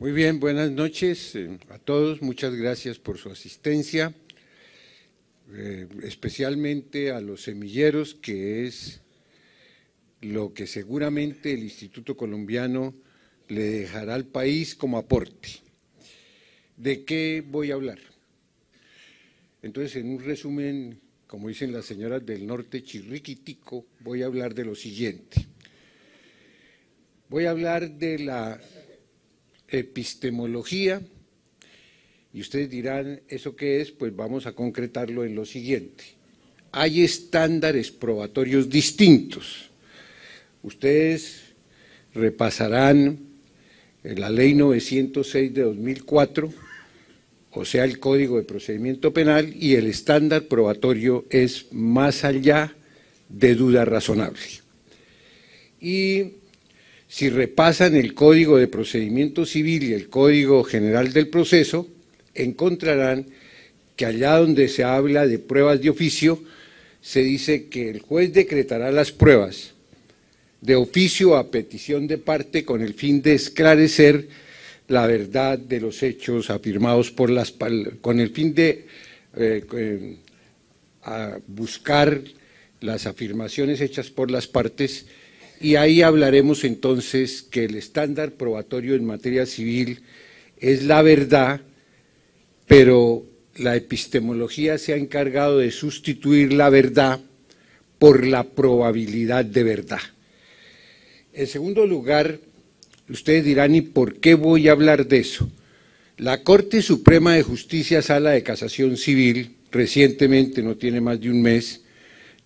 Muy bien, buenas noches eh, a todos. Muchas gracias por su asistencia, eh, especialmente a los semilleros, que es lo que seguramente el Instituto Colombiano le dejará al país como aporte. ¿De qué voy a hablar? Entonces, en un resumen, como dicen las señoras del norte, chirriquitico, voy a hablar de lo siguiente. Voy a hablar de la epistemología. Y ustedes dirán, ¿eso qué es? Pues vamos a concretarlo en lo siguiente. Hay estándares probatorios distintos. Ustedes repasarán la ley 906 de 2004, o sea, el Código de Procedimiento Penal, y el estándar probatorio es más allá de duda razonable. Y si repasan el Código de Procedimiento Civil y el Código General del Proceso, encontrarán que allá donde se habla de pruebas de oficio, se dice que el juez decretará las pruebas de oficio a petición de parte con el fin de esclarecer la verdad de los hechos afirmados por las con el fin de eh, eh, buscar las afirmaciones hechas por las partes y ahí hablaremos entonces que el estándar probatorio en materia civil es la verdad, pero la epistemología se ha encargado de sustituir la verdad por la probabilidad de verdad. En segundo lugar, ustedes dirán, ¿y por qué voy a hablar de eso? La Corte Suprema de Justicia, Sala de Casación Civil, recientemente, no tiene más de un mes,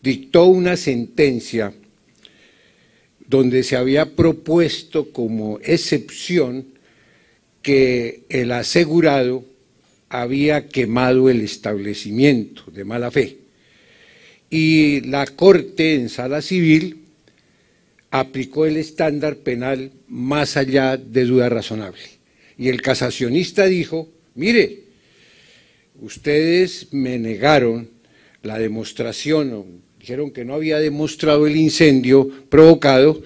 dictó una sentencia donde se había propuesto como excepción que el asegurado había quemado el establecimiento de mala fe. Y la Corte en sala civil aplicó el estándar penal más allá de duda razonable. Y el casacionista dijo, mire, ustedes me negaron la demostración dijeron que no había demostrado el incendio provocado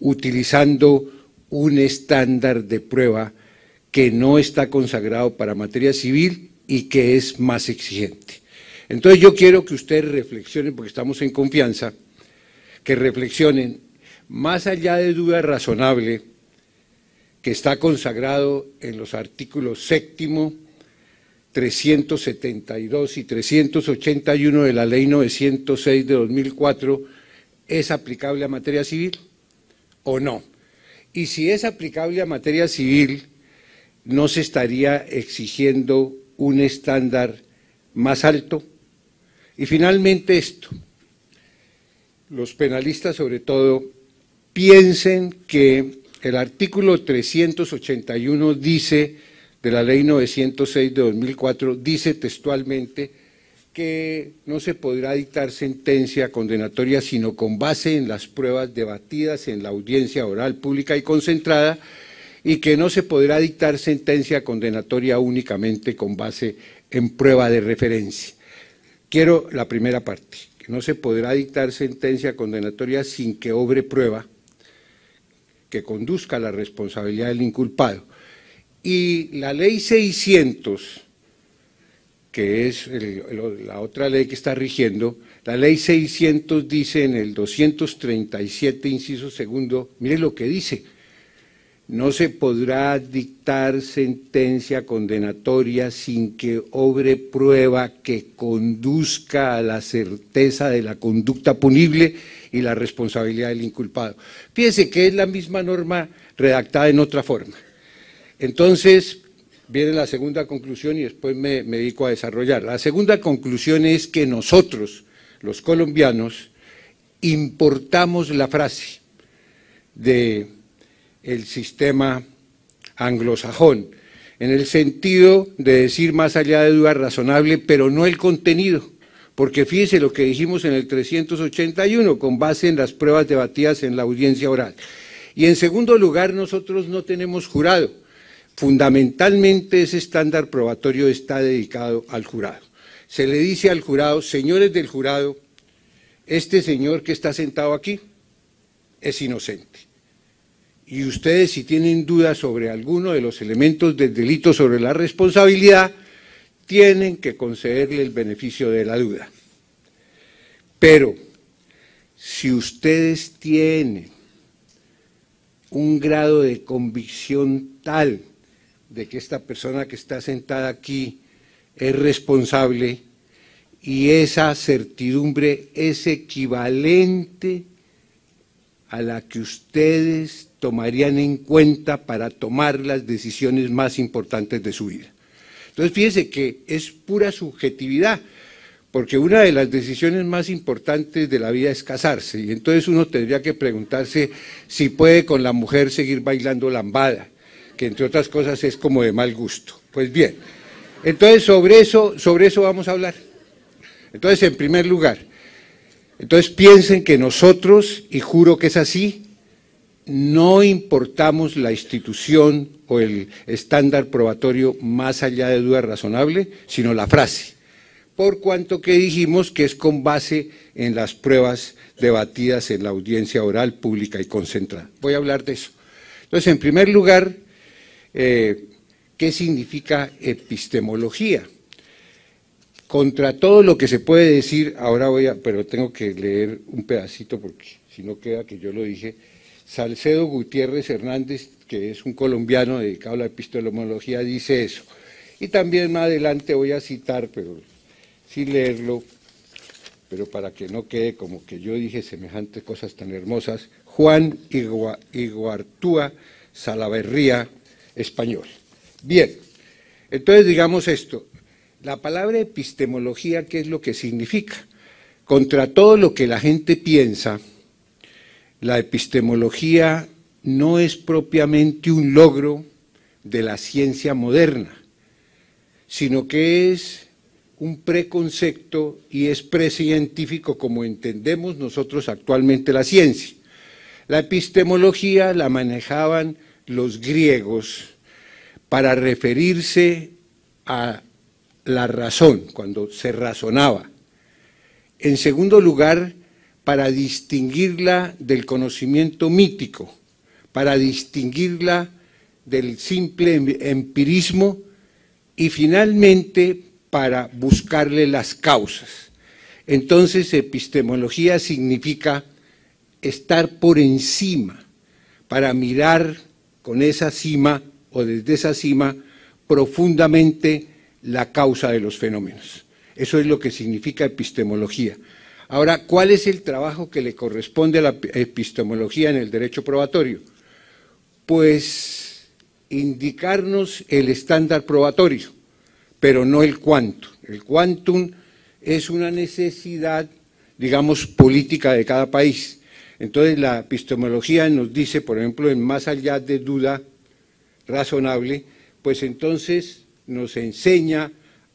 utilizando un estándar de prueba que no está consagrado para materia civil y que es más exigente. Entonces yo quiero que ustedes reflexionen, porque estamos en confianza, que reflexionen, más allá de duda razonable que está consagrado en los artículos séptimo, 372 y 381 de la Ley 906 de 2004 es aplicable a materia civil o no. Y si es aplicable a materia civil, no se estaría exigiendo un estándar más alto. Y finalmente esto, los penalistas sobre todo piensen que el artículo 381 dice de la Ley 906 de 2004 dice textualmente que no se podrá dictar sentencia condenatoria sino con base en las pruebas debatidas en la audiencia oral pública y concentrada y que no se podrá dictar sentencia condenatoria únicamente con base en prueba de referencia. Quiero la primera parte, que no se podrá dictar sentencia condenatoria sin que obre prueba que conduzca a la responsabilidad del inculpado y la ley 600, que es la otra ley que está rigiendo, la ley 600 dice en el 237, inciso segundo, mire lo que dice, no se podrá dictar sentencia condenatoria sin que obre prueba que conduzca a la certeza de la conducta punible y la responsabilidad del inculpado. Fíjese que es la misma norma redactada en otra forma. Entonces, viene la segunda conclusión y después me, dedico a desarrollar. La segunda conclusión es que nosotros, los colombianos, importamos la frase del sistema anglosajón, en el sentido de decir más allá de duda razonable, pero no el contenido. Porque fíjese lo que dijimos en el 381, con base en las pruebas debatidas en la audiencia oral. Y en segundo lugar, nosotros no tenemos jurado. Fundamentalmente ese estándar probatorio está dedicado al jurado. Se le dice al jurado, señores del jurado, este señor que está sentado aquí es inocente. Y ustedes si tienen dudas sobre alguno de los elementos del delito sobre la responsabilidad, tienen que concederle el beneficio de la duda. Pero si ustedes tienen un grado de convicción tal de que esta persona que está sentada aquí es responsable y esa certidumbre es equivalente a la que ustedes tomarían en cuenta para tomar las decisiones más importantes de su vida. Entonces, fíjense que es pura subjetividad, porque una de las decisiones más importantes de la vida es casarse, y entonces uno tendría que preguntarse si puede con la mujer seguir bailando lambada, que entre otras cosas es como de mal gusto. Pues bien, entonces sobre eso, sobre eso vamos a hablar. Entonces, en primer lugar, entonces piensen que nosotros, y juro que es así, no importamos la institución o el estándar probatorio más allá de duda razonable, sino la frase, por cuanto que dijimos que es con base en las pruebas debatidas en la audiencia oral, pública y concentrada. Voy a hablar de eso. Entonces, en primer lugar, eh, qué significa epistemología. Contra todo lo que se puede decir, ahora voy a, pero tengo que leer un pedacito porque si no queda que yo lo dije, Salcedo Gutiérrez Hernández, que es un colombiano dedicado a la epistemología, dice eso. Y también más adelante voy a citar, pero sin leerlo, pero para que no quede como que yo dije semejantes cosas tan hermosas, Juan Iguartúa Salaverría, español. Bien, entonces digamos esto, la palabra epistemología, ¿qué es lo que significa? Contra todo lo que la gente piensa, la epistemología no es propiamente un logro de la ciencia moderna, sino que es un preconcepto y es precientífico como entendemos nosotros actualmente la ciencia. La epistemología la manejaban los griegos para referirse a la razón, cuando se razonaba. En segundo lugar, para distinguirla del conocimiento mítico, para distinguirla del simple empirismo y finalmente para buscarle las causas. Entonces, epistemología significa estar por encima, para mirar con esa cima o desde esa cima profundamente la causa de los fenómenos. Eso es lo que significa epistemología. Ahora, ¿cuál es el trabajo que le corresponde a la epistemología en el derecho probatorio? Pues indicarnos el estándar probatorio, pero no el cuánto. El quantum es una necesidad, digamos, política de cada país. Entonces la epistemología nos dice, por ejemplo, en más allá de duda razonable, pues entonces nos enseña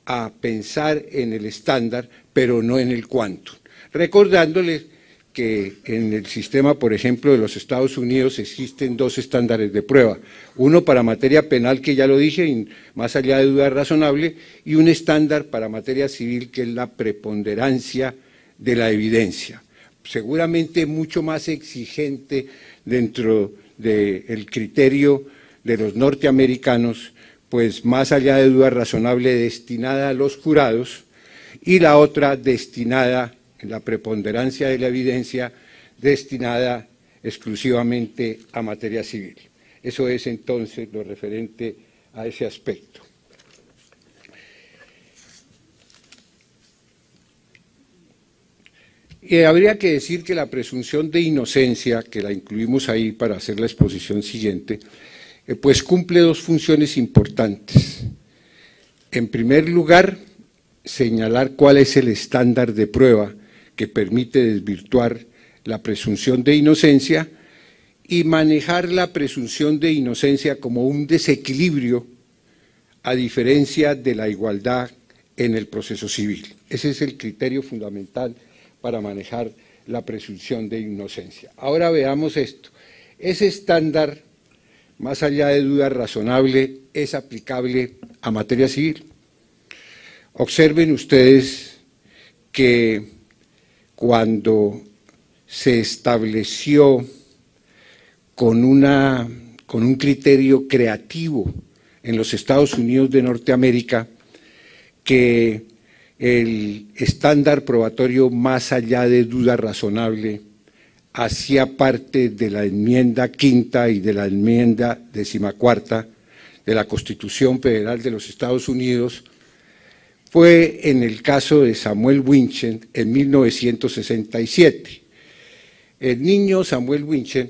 a pensar en el estándar, pero no en el cuánto. Recordándoles que en el sistema, por ejemplo, de los Estados Unidos existen dos estándares de prueba. Uno para materia penal, que ya lo dije, más allá de duda razonable, y un estándar para materia civil, que es la preponderancia de la evidencia seguramente mucho más exigente dentro del criterio de los norteamericanos, pues más allá de duda razonable destinada a los jurados y la otra destinada, en la preponderancia de la evidencia, destinada exclusivamente a materia civil. Eso es entonces lo referente a ese aspecto. Y habría que decir que la presunción de inocencia, que la incluimos ahí para hacer la exposición siguiente, eh, pues cumple dos funciones importantes. En primer lugar, señalar cuál es el estándar de prueba que permite desvirtuar la presunción de inocencia y manejar la presunción de inocencia como un desequilibrio a diferencia de la igualdad en el proceso civil. Ese es el criterio fundamental para manejar la presunción de inocencia. Ahora veamos esto. Ese estándar, más allá de duda razonable, es aplicable a materia civil. Observen ustedes que cuando se estableció con, con un criterio creativo en los Estados Unidos de Norteamérica que el estándar probatorio más allá de duda razonable hacía parte de la enmienda quinta y de la enmienda decimacuarta de la Constitución Federal de los Estados Unidos fue en el caso de Samuel Winchen en 1967. El niño Samuel Winchen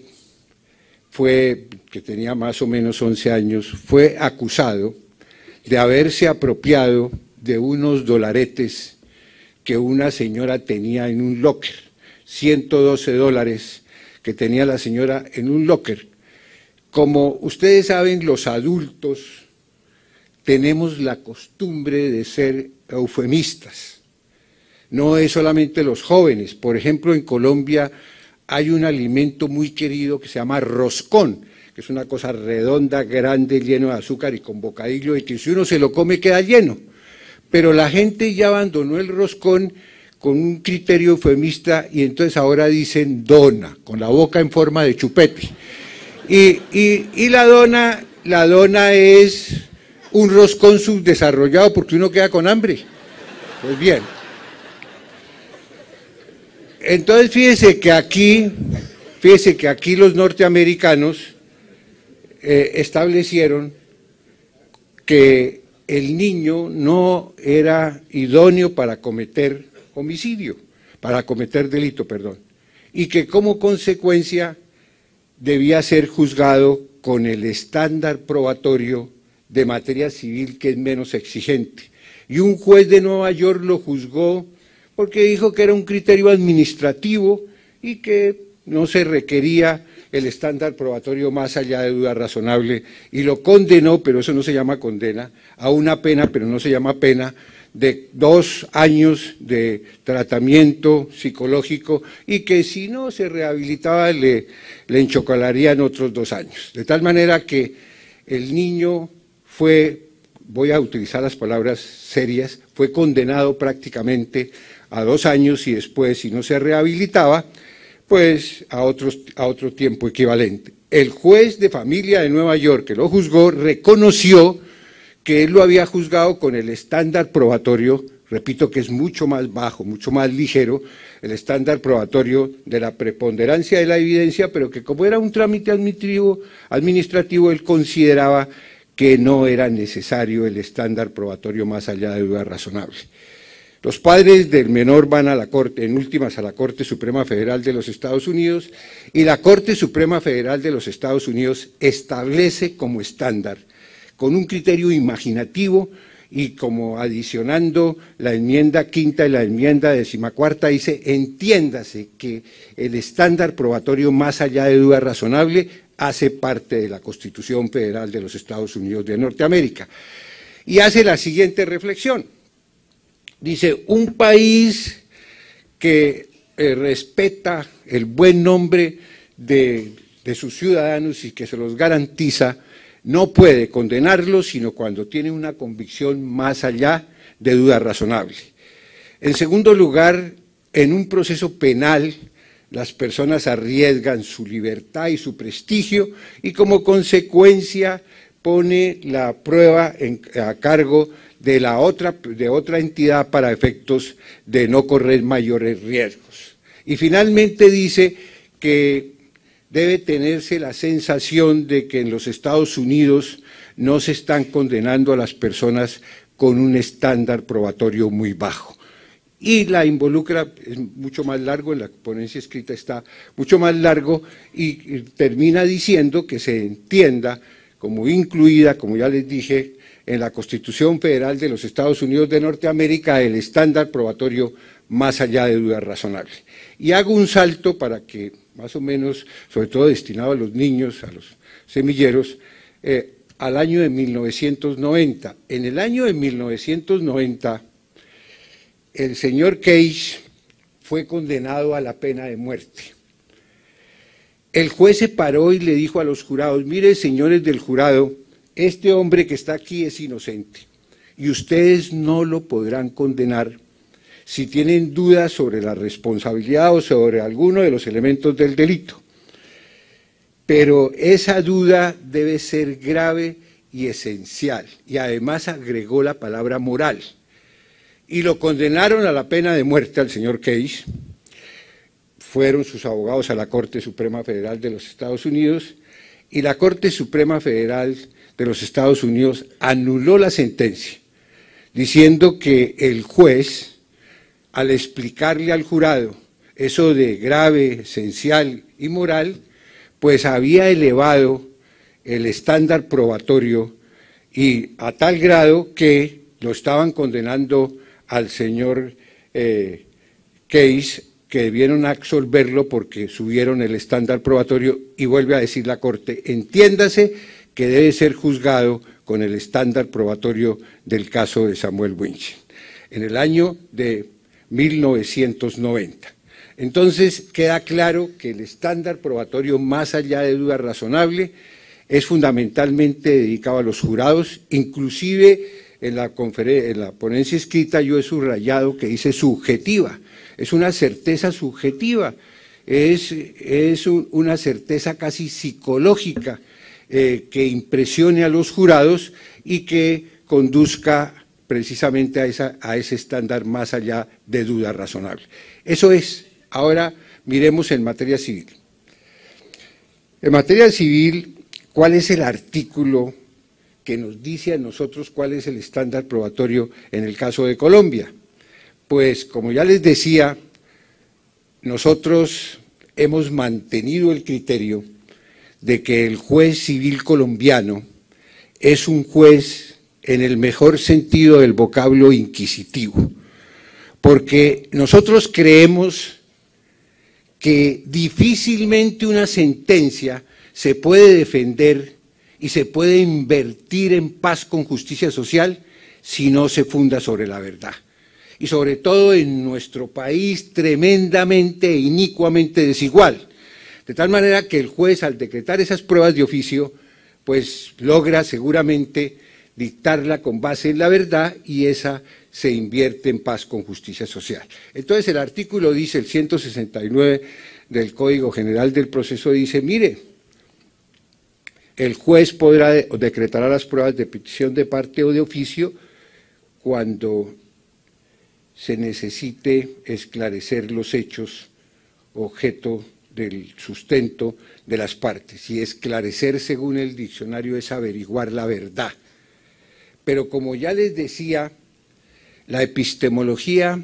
fue, que tenía más o menos 11 años, fue acusado de haberse apropiado de unos dolaretes que una señora tenía en un locker, 112 dólares que tenía la señora en un locker. Como ustedes saben, los adultos tenemos la costumbre de ser eufemistas. No es solamente los jóvenes. Por ejemplo, en Colombia hay un alimento muy querido que se llama roscón, que es una cosa redonda, grande, lleno de azúcar y con bocadillo, y que si uno se lo come queda lleno. Pero la gente ya abandonó el roscón con un criterio eufemista y entonces ahora dicen dona, con la boca en forma de chupete. Y, la dona, la dona es un roscón subdesarrollado porque uno queda con hambre. Pues bien. Entonces fíjese que aquí, fíjese que aquí los norteamericanos eh, establecieron que el niño no era idóneo para cometer homicidio, para cometer delito, perdón, y que como consecuencia debía ser juzgado con el estándar probatorio de materia civil que es menos exigente. Y un juez de Nueva York lo juzgó porque dijo que era un criterio administrativo y que no se requería el estándar probatorio más allá de duda razonable y lo condenó, pero eso no se llama condena, a una pena, pero no se llama pena, de dos años de tratamiento psicológico y que si no se rehabilitaba le, le enchocolarían otros dos años. De tal manera que el niño fue, voy a utilizar las palabras serias, fue condenado prácticamente a dos años y después, si no se rehabilitaba, pues a, a otro tiempo equivalente. El juez de familia de Nueva York que lo juzgó reconoció que él lo había juzgado con el estándar probatorio, repito que es mucho más bajo, mucho más ligero, el estándar probatorio de la preponderancia de la evidencia, pero que como era un trámite administrativo, él consideraba que no era necesario el estándar probatorio más allá de duda razonable. Los padres del menor van a la Corte, en últimas a la Corte Suprema Federal de los Estados Unidos, y la Corte Suprema Federal de los Estados Unidos establece como estándar, con un criterio imaginativo y como adicionando la enmienda quinta y la enmienda decimacuarta, dice, entiéndase que el estándar probatorio más allá de duda razonable hace parte de la Constitución Federal de los Estados Unidos de Norteamérica. Y hace la siguiente reflexión Dice, un país que eh, respeta el buen nombre de, sus ciudadanos y que se los garantiza, no puede condenarlos sino cuando tiene una convicción más allá de duda razonable. En segundo lugar, en un proceso penal, las personas arriesgan su libertad y su prestigio y como consecuencia pone la prueba a cargo de, la otra, de otra entidad para efectos de no correr mayores riesgos. Y finalmente dice que debe tenerse la sensación de que en los Estados Unidos no se están condenando a las personas con un estándar probatorio muy bajo. Y la involucra, es mucho más largo, en la ponencia escrita está mucho más largo, y termina diciendo que se entienda como incluida, como ya les dije, en la Constitución Federal de los Estados Unidos de Norteamérica el estándar probatorio más allá de dudas razonables. Y hago un salto para que, más o menos, sobre todo destinado a los niños, a los semilleros, eh, al año de 1990. En el año de 1990, el señor Cage fue condenado a la pena de muerte. El juez se paró y le dijo a los jurados, mire señores del jurado, este hombre que está aquí es inocente y ustedes no lo podrán condenar. Si tienen dudas sobre la responsabilidad o sobre alguno de los elementos del delito. Pero esa duda debe ser grave y esencial. Y además agregó la palabra moral. Y lo condenaron a la pena de muerte al señor Case. Fueron sus abogados a la Corte Suprema Federal de los Estados Unidos. Y la Corte Suprema Federal de los Estados Unidos anuló la sentencia, diciendo que el juez, al explicarle al jurado eso de grave, esencial y moral, pues había elevado el estándar probatorio y a tal grado que lo estaban condenando al señor eh, Case, que debieron absolverlo porque subieron el estándar probatorio y vuelve a decir la Corte, entiéndase que debe ser juzgado con el estándar probatorio del caso de Samuel Winch en el año de 1990. Entonces queda claro que el estándar probatorio, más allá de duda razonable, es fundamentalmente dedicado a los jurados, inclusive en la, ponencia escrita yo he subrayado que dice subjetiva, es una certeza subjetiva, es, una certeza casi psicológica eh, que impresione a los jurados y que conduzca precisamente a, esa, a ese estándar más allá de duda razonable. Eso es. Ahora miremos en materia civil. En materia civil, ¿cuál es el artículo que nos dice a nosotros cuál es el estándar probatorio en el caso de Colombia? Pues como ya les decía, nosotros hemos mantenido el criterio de que el juez civil colombiano es un juez en el mejor sentido del vocablo inquisitivo, porque nosotros creemos que difícilmente una sentencia se puede defender y se puede invertir en paz con justicia social si no se funda sobre la verdad. Y sobre todo en nuestro país tremendamente e inicuamente desigual de tal manera que el juez, al decretar esas pruebas de oficio, pues logra seguramente dictarla con base en la verdad y esa se invierte en paz con justicia social. Entonces el artículo dice, el 169 del Código General del Proceso dice, mire, el juez podrá decretar las pruebas de petición de parte o de oficio cuando se necesite esclarecer los hechos objeto del sustento de las partes. Y esclarecer, según el diccionario, es averiguar la verdad. Pero como ya les decía, la epistemología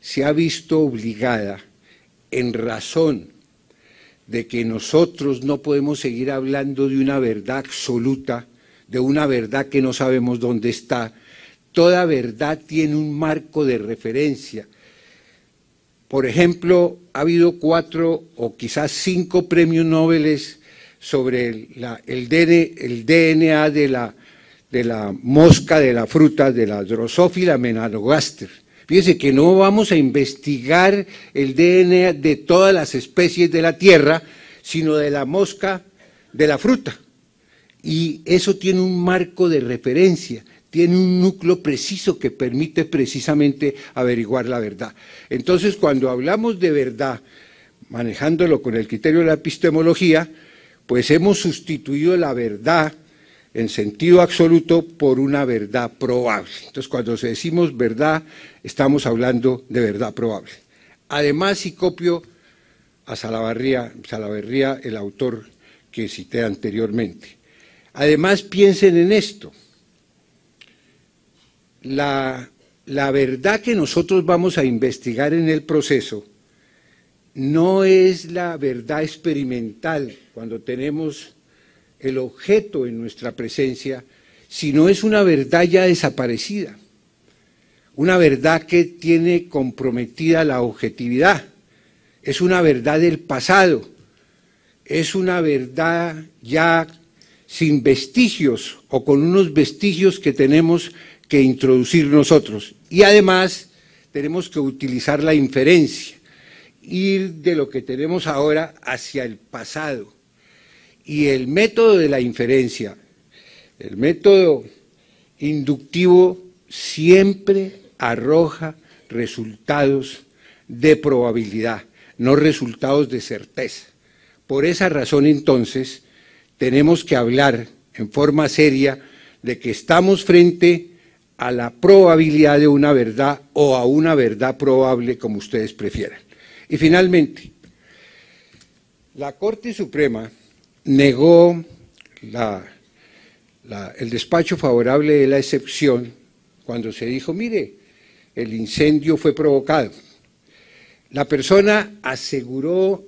se ha visto obligada, en razón de que nosotros no podemos seguir hablando de una verdad absoluta, de una verdad que no sabemos dónde está. Toda verdad tiene un marco de referencia por ejemplo, ha habido cuatro o quizás cinco premios Nobel sobre el, DNA, de la, de la mosca, de la fruta, de la drosófila menalogaster. Fíjense que no vamos a investigar el DNA de todas las especies de la Tierra, sino de la mosca, de la fruta. Y eso tiene un marco de referencia tiene un núcleo preciso que permite precisamente averiguar la verdad. Entonces, cuando hablamos de verdad, manejándolo con el criterio de la epistemología, pues hemos sustituido la verdad en sentido absoluto por una verdad probable. Entonces, cuando decimos verdad, estamos hablando de verdad probable. Además, si copio a Salavarría, el autor que cité anteriormente. Además, piensen en esto la, verdad que nosotros vamos a investigar en el proceso no es la verdad experimental cuando tenemos el objeto en nuestra presencia, sino es una verdad ya desaparecida, una verdad que tiene comprometida la objetividad, es una verdad del pasado, es una verdad ya sin vestigios o con unos vestigios que tenemos que introducir nosotros. Y además tenemos que utilizar la inferencia, ir de lo que tenemos ahora hacia el pasado. Y el método de la inferencia, el método inductivo siempre arroja resultados de probabilidad, no resultados de certeza. Por esa razón entonces tenemos que hablar en forma seria de que estamos frente a la probabilidad de una verdad o a una verdad probable, como ustedes prefieran. Y finalmente, la Corte Suprema negó la, el despacho favorable de la excepción cuando se dijo, mire, el incendio fue provocado. La persona aseguró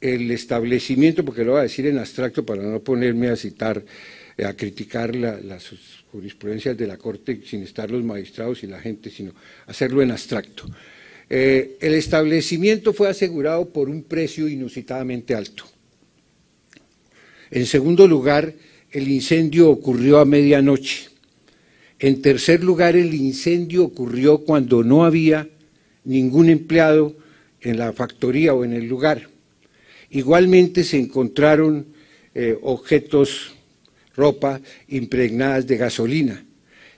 el establecimiento, porque lo voy a decir en abstracto para no ponerme a citar, a criticar la, jurisprudencias de la Corte sin estar los magistrados y la gente, sino hacerlo en abstracto. Eh, el establecimiento fue asegurado por un precio inusitadamente alto. En segundo lugar, el incendio ocurrió a medianoche. En tercer lugar, el incendio ocurrió cuando no había ningún empleado en la factoría o en el lugar. Igualmente se encontraron eh, objetos ropa impregnadas de gasolina.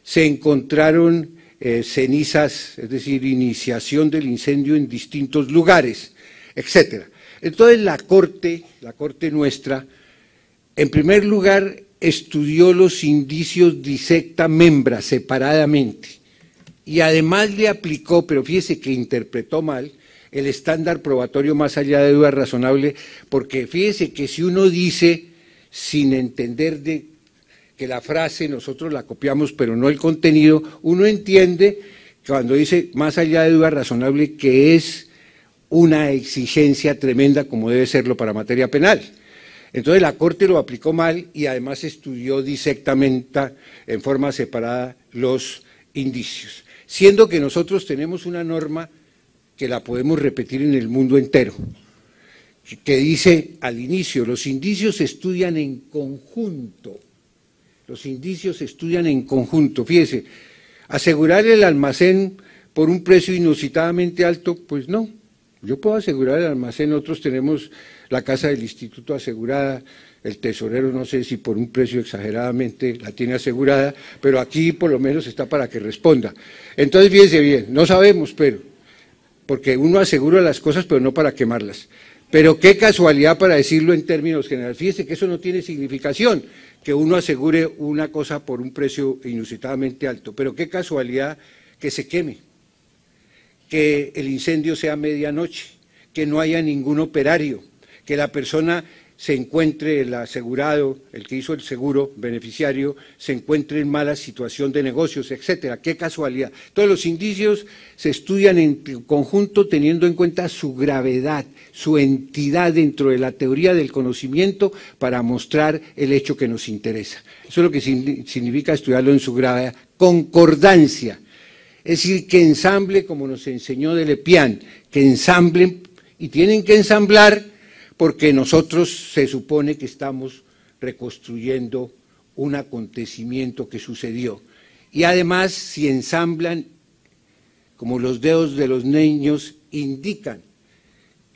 Se encontraron eh, cenizas, es decir, iniciación del incendio en distintos lugares, etc. Entonces la Corte, la Corte nuestra, en primer lugar estudió los indicios disecta membra separadamente y además le aplicó, pero fíjese que interpretó mal, el estándar probatorio más allá de duda razonable, porque fíjese que si uno dice sin entender de que la frase nosotros la copiamos, pero no el contenido, uno entiende cuando dice más allá de duda razonable que es una exigencia tremenda como debe serlo para materia penal. Entonces la Corte lo aplicó mal y además estudió disectamente en forma separada los indicios, siendo que nosotros tenemos una norma que la podemos repetir en el mundo entero que dice al inicio, los indicios se estudian en conjunto. Los indicios se estudian en conjunto. Fíjese, asegurar el almacén por un precio inusitadamente alto, pues no. Yo puedo asegurar el almacén, nosotros tenemos la casa del instituto asegurada, el tesorero no sé si por un precio exageradamente la tiene asegurada, pero aquí por lo menos está para que responda. Entonces fíjese bien, no sabemos, pero, porque uno asegura las cosas, pero no para quemarlas. Pero qué casualidad para decirlo en términos generales. Fíjese que eso no tiene significación, que uno asegure una cosa por un precio inusitadamente alto. Pero qué casualidad que se queme, que el incendio sea medianoche, que no haya ningún operario, que la persona se encuentre el asegurado, el que hizo el seguro beneficiario, se encuentre en mala situación de negocios, etcétera. Qué casualidad. Todos los indicios se estudian en conjunto teniendo en cuenta su gravedad, su entidad dentro de la teoría del conocimiento para mostrar el hecho que nos interesa. Eso es lo que significa estudiarlo en su gravedad. Concordancia. Es decir, que ensamble, como nos enseñó Delepian, que ensamblen y tienen que ensamblar porque nosotros se supone que estamos reconstruyendo un acontecimiento que sucedió. Y además, si ensamblan, como los dedos de los niños indican,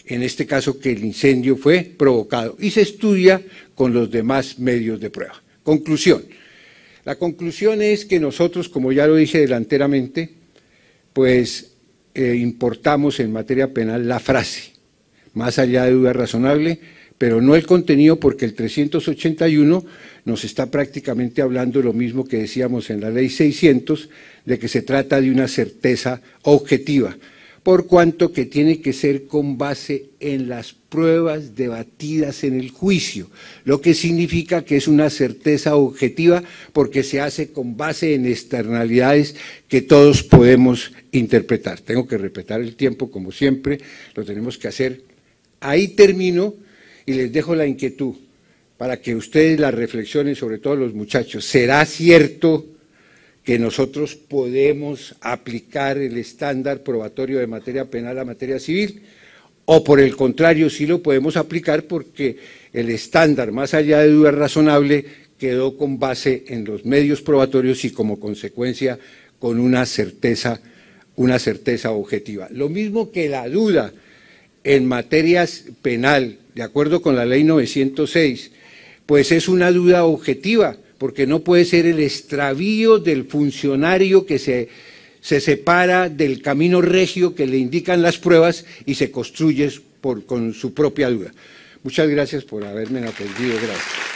en este caso que el incendio fue provocado y se estudia con los demás medios de prueba. Conclusión. La conclusión es que nosotros, como ya lo dije delanteramente, pues eh, importamos en materia penal la frase más allá de duda razonable, pero no el contenido porque el 381 nos está prácticamente hablando lo mismo que decíamos en la ley 600, de que se trata de una certeza objetiva, por cuanto que tiene que ser con base en las pruebas debatidas en el juicio, lo que significa que es una certeza objetiva porque se hace con base en externalidades que todos podemos interpretar. Tengo que respetar el tiempo, como siempre, lo tenemos que hacer Ahí termino y les dejo la inquietud para que ustedes la reflexionen, sobre todo los muchachos. ¿Será cierto que nosotros podemos aplicar el estándar probatorio de materia penal a materia civil? O por el contrario, sí lo podemos aplicar porque el estándar, más allá de duda razonable, quedó con base en los medios probatorios y como consecuencia con una certeza, una certeza objetiva. Lo mismo que la duda en materia penal, de acuerdo con la ley 906, pues es una duda objetiva, porque no puede ser el extravío del funcionario que se, se separa del camino regio que le indican las pruebas y se construye por, con su propia duda. Muchas gracias por haberme atendido. Gracias.